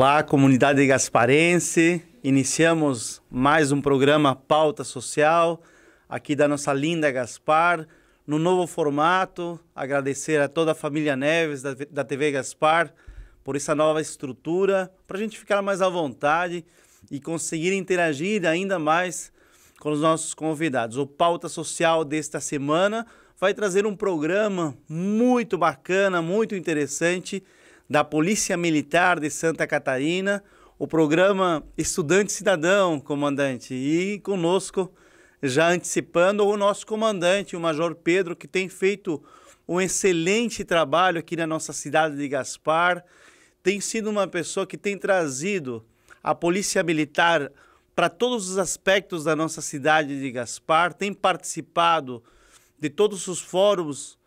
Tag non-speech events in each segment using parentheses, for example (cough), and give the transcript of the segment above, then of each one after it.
Olá, comunidade gasparense. Iniciamos mais um programa Pauta Social, aqui da nossa linda Gaspar, no novo formato. Agradecer a toda a família Neves da, da TV Gaspar por essa nova estrutura, para a gente ficar mais à vontade e conseguir interagir ainda mais com os nossos convidados. O Pauta Social desta semana vai trazer um programa muito bacana, muito interessante da Polícia Militar de Santa Catarina, o programa Estudante Cidadão, comandante. E conosco, já antecipando, o nosso comandante, o Major Pedro, que tem feito um excelente trabalho aqui na nossa cidade de Gaspar. Tem sido uma pessoa que tem trazido a Polícia Militar para todos os aspectos da nossa cidade de Gaspar, tem participado de todos os fóruns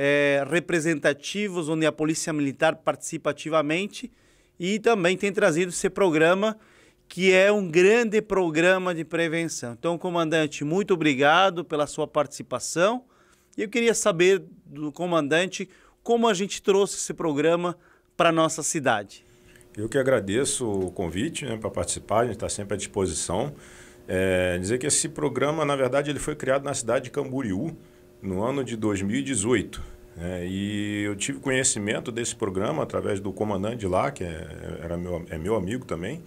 é, representativos, onde a Polícia Militar participa ativamente e também tem trazido esse programa que é um grande programa de prevenção. Então, comandante, muito obrigado pela sua participação. E eu queria saber do comandante como a gente trouxe esse programa para a nossa cidade. Eu que agradeço o convite né, para participar, a gente está sempre à disposição. É, dizer que esse programa, na verdade, ele foi criado na cidade de Camboriú, no ano de 2018. Né? E eu tive conhecimento desse programa através do comandante lá, que é, era meu, é meu amigo também.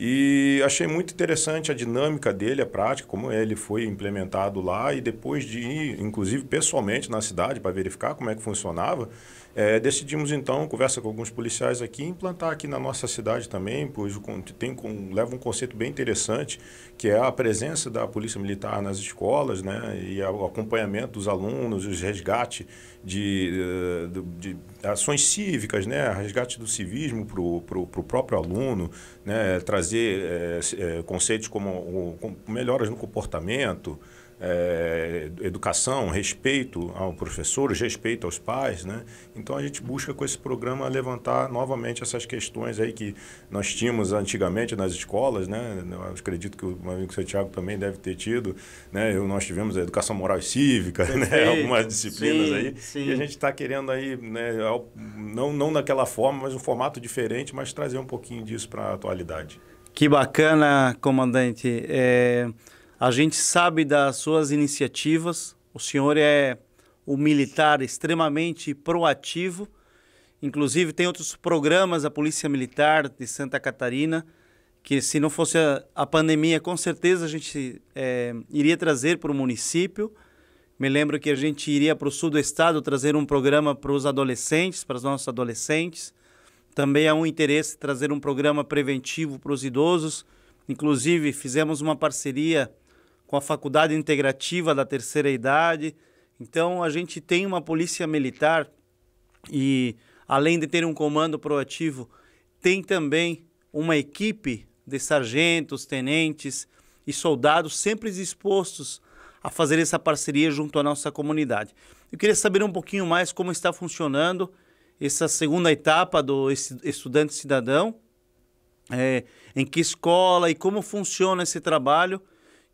E achei muito interessante a dinâmica dele, a prática, como ele foi implementado lá. E depois de ir, inclusive, pessoalmente na cidade para verificar como é que funcionava, é, decidimos então, conversa com alguns policiais aqui, implantar aqui na nossa cidade também, pois tem, com, leva um conceito bem interessante, que é a presença da polícia militar nas escolas, né, e o acompanhamento dos alunos, os resgate de, eh, de, de ações cívicas, né, resgate do civismo para o próprio aluno, né, trazer é, é, conceitos como, como melhoras no comportamento, é, educação, respeito ao professor, respeito aos pais, né? Então a gente busca com esse programa levantar novamente essas questões aí que nós tínhamos antigamente nas escolas, né? Eu acredito que o meu amigo Santiago também deve ter tido, né? Eu, nós tivemos a educação moral e cívica, né? Perfeito. né? Algumas disciplinas sim, aí. Sim. E a gente está querendo aí, né? Não, não daquela forma, mas um formato diferente, mas trazer um pouquinho disso para a atualidade. Que bacana, comandante. É... A gente sabe das suas iniciativas. O senhor é um militar extremamente proativo. Inclusive, tem outros programas da Polícia Militar de Santa Catarina, que se não fosse a, a pandemia, com certeza a gente é, iria trazer para o município. Me lembro que a gente iria para o sul do estado trazer um programa para os adolescentes, para os nossos adolescentes. Também há um interesse trazer um programa preventivo para os idosos. Inclusive, fizemos uma parceria com a Faculdade Integrativa da Terceira Idade. Então, a gente tem uma polícia militar e, além de ter um comando proativo, tem também uma equipe de sargentos, tenentes e soldados sempre dispostos a fazer essa parceria junto à nossa comunidade. Eu queria saber um pouquinho mais como está funcionando essa segunda etapa do Estudante Cidadão, é, em que escola e como funciona esse trabalho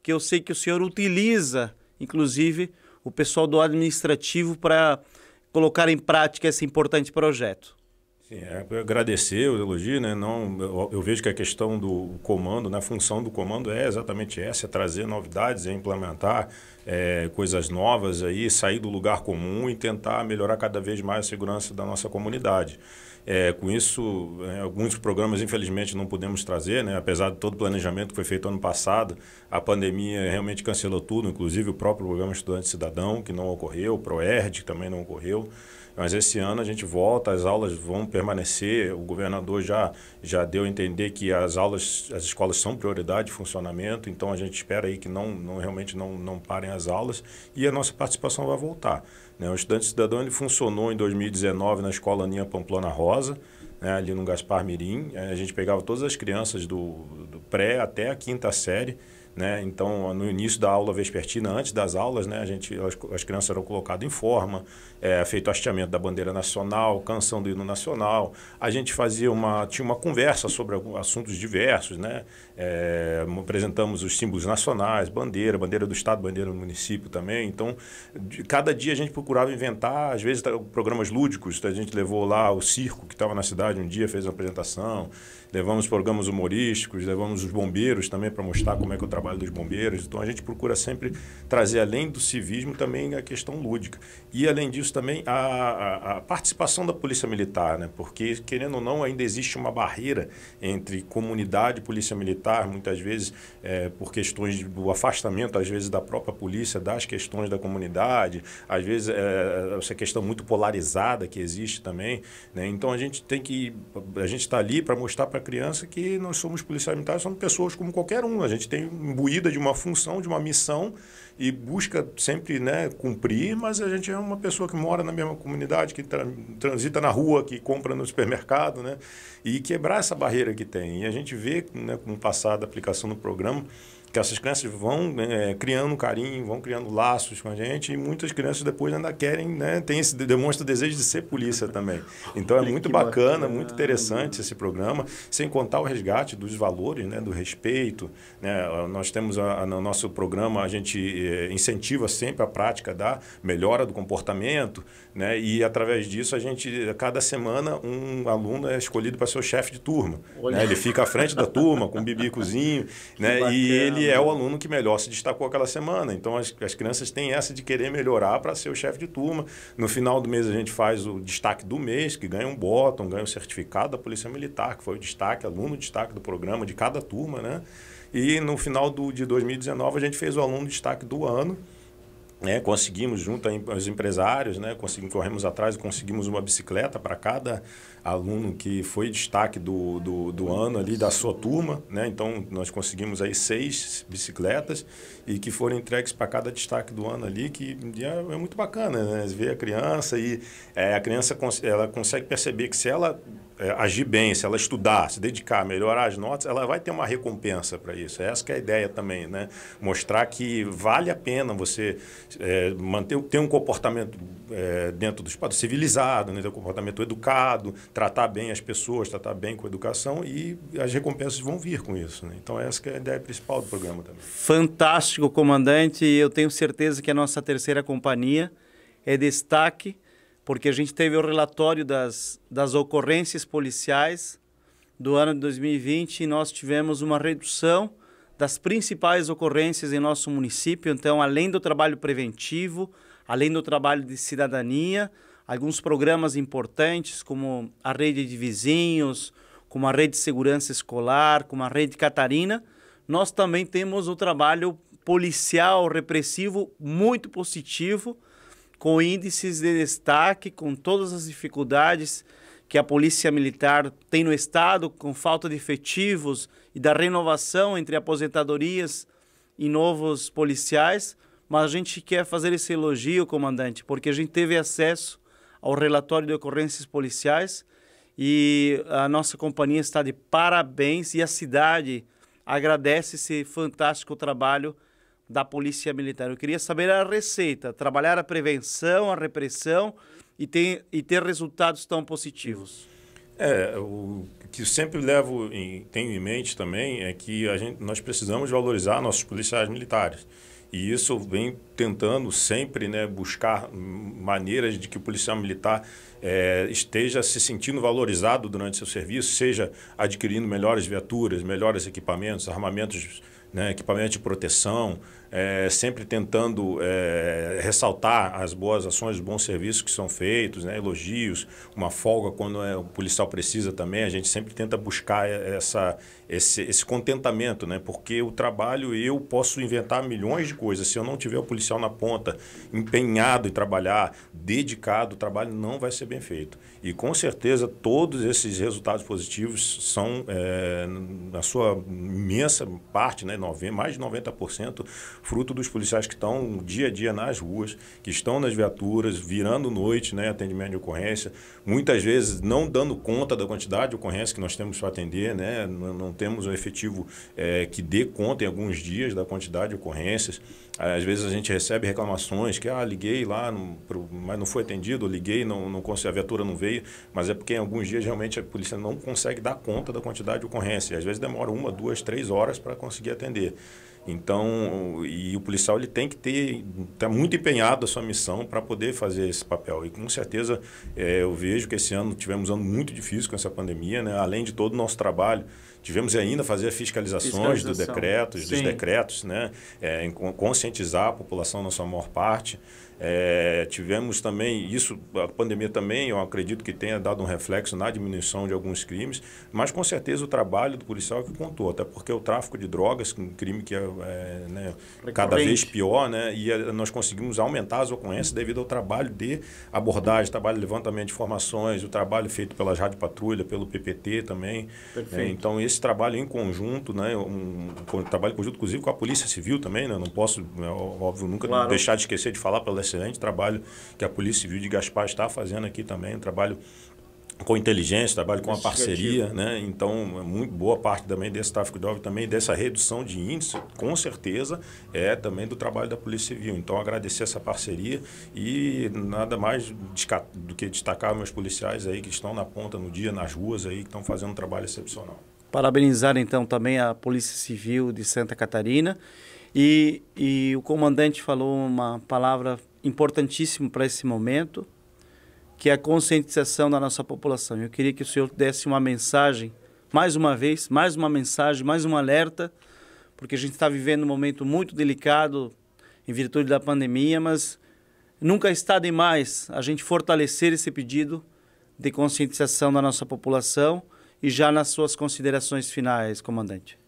que eu sei que o senhor utiliza, inclusive, o pessoal do administrativo para colocar em prática esse importante projeto. Sim, é, agradecer o elogio, né? Não, eu, eu, vejo que a questão do comando, na né? função do comando é exatamente essa, é trazer novidades, é implementar é, coisas novas aí, sair do lugar comum e tentar melhorar cada vez mais a segurança da nossa comunidade. É, com isso, é, alguns programas, infelizmente, não pudemos trazer, né? apesar de todo o planejamento que foi feito ano passado, a pandemia realmente cancelou tudo, inclusive o próprio programa Estudante Cidadão, que não ocorreu, o ProERD, que também não ocorreu. Mas esse ano a gente volta, as aulas vão permanecer. O governador já, já deu a entender que as aulas, as escolas são prioridade de funcionamento, então a gente espera aí que não, não realmente não, não parem as aulas e a nossa participação vai voltar. Né? O Estudante Cidadão ele funcionou em 2019 na Escola Aninha Pamplona Rosa, né? ali no Gaspar Mirim. É, a gente pegava todas as crianças do, do pré até a quinta série né? Então, no início da aula vespertina, antes das aulas, né, a gente, as, as crianças eram colocadas em forma, é, feito hasteamento da bandeira nacional, canção do hino nacional. A gente fazia uma, tinha uma conversa sobre assuntos diversos, né? É, apresentamos os símbolos nacionais, bandeira, bandeira do estado, bandeira do município também. Então, de, cada dia a gente procurava inventar, às vezes tá, programas lúdicos. Então, a gente levou lá o circo que estava na cidade um dia, fez uma apresentação. Levamos programas humorísticos, levamos os bombeiros também para mostrar como é que o trabalho trabalho dos bombeiros. Então a gente procura sempre trazer, além do civismo, também a questão lúdica. E além disso, também a, a, a participação da Polícia Militar, né? porque, querendo ou não, ainda existe uma barreira entre comunidade e Polícia Militar, muitas vezes é, por questões do afastamento, às vezes, da própria polícia, das questões da comunidade, às vezes é, é, essa questão muito polarizada que existe também. Né? Então a gente tem que. A gente está ali para mostrar para a criança que nós somos policiais militares, somos pessoas como qualquer um. A gente tem um imbuída de uma função, de uma missão e busca sempre né, cumprir, mas a gente é uma pessoa que mora na mesma comunidade, que tra transita na rua, que compra no supermercado, né? E quebrar essa barreira que tem. E a gente vê, né, com o passar da aplicação do programa, que essas crianças vão né, é, criando carinho, vão criando laços com a gente e muitas crianças depois ainda querem, né, tem esse demonstra desejo de ser polícia também. Então é muito bacana, bacana, muito interessante esse programa, sem contar o resgate dos valores, né, do respeito, né? Nós temos a, a, no nosso programa a gente é, incentiva sempre a prática da melhora do comportamento, né? E através disso a gente cada semana um aluno é escolhido para ser o chefe de turma, né? Ele fica à frente da turma com um bibicozinho, (laughs) né? E ele e é o uhum. aluno que melhor se destacou aquela semana. Então, as, as crianças têm essa de querer melhorar para ser o chefe de turma. No final do mês, a gente faz o destaque do mês, que ganha um bottom, ganha um certificado da Polícia Militar, que foi o destaque, aluno destaque do programa, de cada turma, né? E no final do, de 2019, a gente fez o aluno destaque do ano. Né? Conseguimos, junto aos empresários, né? conseguimos, corremos atrás, conseguimos uma bicicleta para cada aluno que foi destaque do, do, do ano ali, da sua turma. Né? Então, nós conseguimos aí seis bicicletas e que foram entregues para cada destaque do ano ali, que é, é muito bacana, né? Ver a criança e é, a criança ela consegue perceber que se ela é, agir bem, se ela estudar, se dedicar, melhorar as notas, ela vai ter uma recompensa para isso. É essa é a ideia também, né? Mostrar que vale a pena você é, manter, ter um comportamento é, dentro do espaço civilizado, né? ter um comportamento educado, tratar bem as pessoas, tratar bem com a educação e as recompensas vão vir com isso. Né? Então essa é a ideia principal do programa também. Fantástico, comandante. Eu tenho certeza que a nossa terceira companhia é destaque porque a gente teve o relatório das, das ocorrências policiais do ano de 2020 e nós tivemos uma redução das principais ocorrências em nosso município. Então, além do trabalho preventivo, além do trabalho de cidadania, alguns programas importantes como a rede de vizinhos, como a rede de segurança escolar, como a rede Catarina, nós também temos o trabalho policial repressivo muito positivo com índices de destaque, com todas as dificuldades que a polícia militar tem no estado, com falta de efetivos e da renovação entre aposentadorias e novos policiais, mas a gente quer fazer esse elogio, comandante, porque a gente teve acesso ao relatório de ocorrências policiais e a nossa companhia está de parabéns e a cidade agradece esse fantástico trabalho da Polícia Militar. Eu queria saber a receita, trabalhar a prevenção, a repressão e, tem, e ter resultados tão positivos. É, o que sempre levo em, tenho em mente também é que a gente, nós precisamos valorizar nossos policiais militares. E isso vem tentando sempre né, buscar maneiras de que o policial militar é, esteja se sentindo valorizado durante seu serviço, seja adquirindo melhores viaturas, melhores equipamentos, armamentos né, equipamento de proteção, é, sempre tentando é, ressaltar as boas ações, os bons serviços que são feitos, né, elogios, uma folga quando é, o policial precisa também. A gente sempre tenta buscar é, essa, esse, esse contentamento, né, porque o trabalho eu posso inventar milhões de coisas. Se eu não tiver o policial na ponta, empenhado em trabalhar, dedicado, o trabalho não vai ser bem feito. E com certeza todos esses resultados positivos são, é, na sua imensa parte, né, 90, mais de 90%, fruto dos policiais que estão dia a dia nas ruas, que estão nas viaturas, virando noite, né, atendimento de ocorrência, muitas vezes não dando conta da quantidade de ocorrência que nós temos para atender, né, não, não temos um efetivo é, que dê conta em alguns dias da quantidade de ocorrências. Às vezes a gente recebe reclamações que, ah, liguei lá, não, pro, mas não foi atendido, liguei, não, não consegui, a viatura não veio, mas é porque em alguns dias realmente a polícia não consegue dar conta da quantidade de ocorrência. Às vezes demora uma, duas, três horas para conseguir atender. Então, e o policial ele tem que ter, está muito empenhado a sua missão para poder fazer esse papel. E com certeza é, eu vejo que esse ano tivemos um ano muito difícil com essa pandemia, né? além de todo o nosso trabalho. Tivemos ainda fazer fiscalizações dos decretos, Sim. dos decretos, né? É, conscientizar a população na sua maior parte. É, tivemos também, isso, a pandemia também, eu acredito que tenha dado um reflexo na diminuição de alguns crimes, mas com certeza o trabalho do policial é que contou, até porque o tráfico de drogas, é um crime que é, é né, cada vez pior, né, e a, eh, nós conseguimos aumentar as ocorrências devido ao trabalho de abordagem, trabalho de levantamento de informações, o trabalho feito pelas rádio patrulha, pelo PPT também. É, então, esse trabalho em conjunto, né, um, um, trabalho em conjunto, inclusive, com a Polícia Civil também, né, não posso, é, óbvio, nunca claro. deixar de esquecer de falar pela excelente trabalho que a Polícia Civil de Gaspar está fazendo aqui também, um trabalho com inteligência, trabalho com uma parceria, né? Então, é muito boa parte também desse tráfico de óbito, também dessa redução de índice, com certeza, é também do trabalho da Polícia Civil. Então, agradecer essa parceria e nada mais do que destacar meus policiais aí que estão na ponta no dia, nas ruas aí, que estão fazendo um trabalho excepcional. Parabenizar, então, também a Polícia Civil de Santa Catarina e, e o comandante falou uma palavra importantíssimo para esse momento, que é a conscientização da nossa população. Eu queria que o senhor desse uma mensagem, mais uma vez, mais uma mensagem, mais um alerta, porque a gente está vivendo um momento muito delicado em virtude da pandemia, mas nunca está demais a gente fortalecer esse pedido de conscientização da nossa população e já nas suas considerações finais, comandante.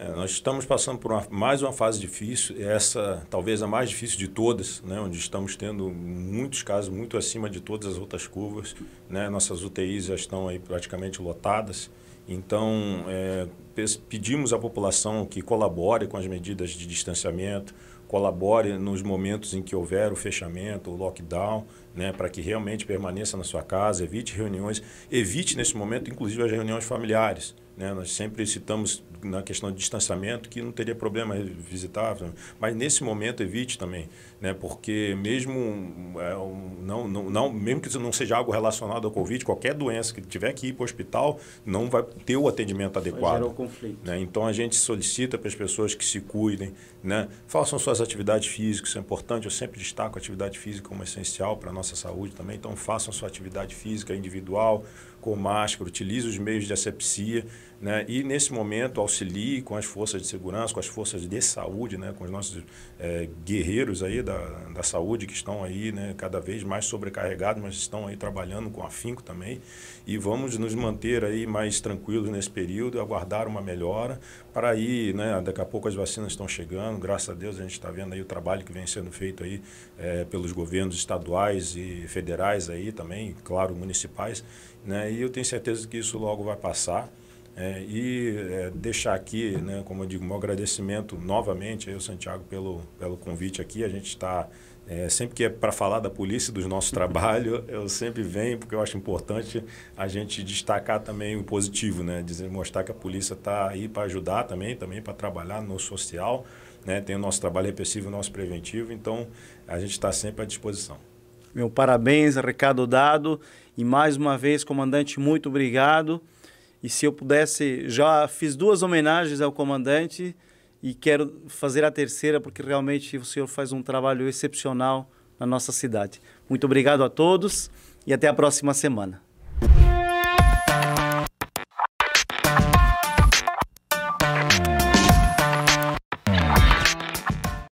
É, nós estamos passando por uma, mais uma fase difícil, essa talvez a mais difícil de todas, né, onde estamos tendo muitos casos muito acima de todas as outras curvas. Né, nossas UTIs já estão aí praticamente lotadas. Então, é, pedimos à população que colabore com as medidas de distanciamento, colabore nos momentos em que houver o fechamento, o lockdown, né, para que realmente permaneça na sua casa, evite reuniões, evite nesse momento, inclusive, as reuniões familiares. Né? Nós sempre citamos na questão de distanciamento que não teria problema visitar, mas nesse momento evite também, né? porque mesmo, é, não, não, não, mesmo que isso não seja algo relacionado ao Covid, qualquer doença que tiver que ir para o hospital não vai ter o atendimento adequado. Vai um conflito. Né? Então a gente solicita para as pessoas que se cuidem, né? façam suas atividades físicas, isso é importante, eu sempre destaco a atividade física como essencial para a nossa saúde também, então façam sua atividade física individual, com máscara, utilize os meios de asepsia. Né? E, nesse momento, auxilie com as forças de segurança, com as forças de saúde, né? com os nossos é, guerreiros aí da, da saúde que estão aí né? cada vez mais sobrecarregados, mas estão aí trabalhando com afinco também. E vamos nos manter aí mais tranquilos nesse período, aguardar uma melhora para aí, né? daqui a pouco as vacinas estão chegando, graças a Deus a gente está vendo aí o trabalho que vem sendo feito aí é, pelos governos estaduais e federais aí também, claro, municipais. Né? E eu tenho certeza que isso logo vai passar. É, e é, deixar aqui, né, como eu digo, um agradecimento novamente ao Santiago pelo, pelo convite aqui. A gente está. É, sempre que é para falar da polícia, do nosso (laughs) trabalho, eu sempre venho, porque eu acho importante a gente destacar também o positivo, né? Dizer, mostrar que a polícia está aí para ajudar também, também para trabalhar no social, né? tem o nosso trabalho repressivo o nosso preventivo, então a gente está sempre à disposição. Meu parabéns, recado dado. E mais uma vez, comandante, muito obrigado. E se eu pudesse, já fiz duas homenagens ao comandante e quero fazer a terceira porque realmente o senhor faz um trabalho excepcional na nossa cidade. Muito obrigado a todos e até a próxima semana.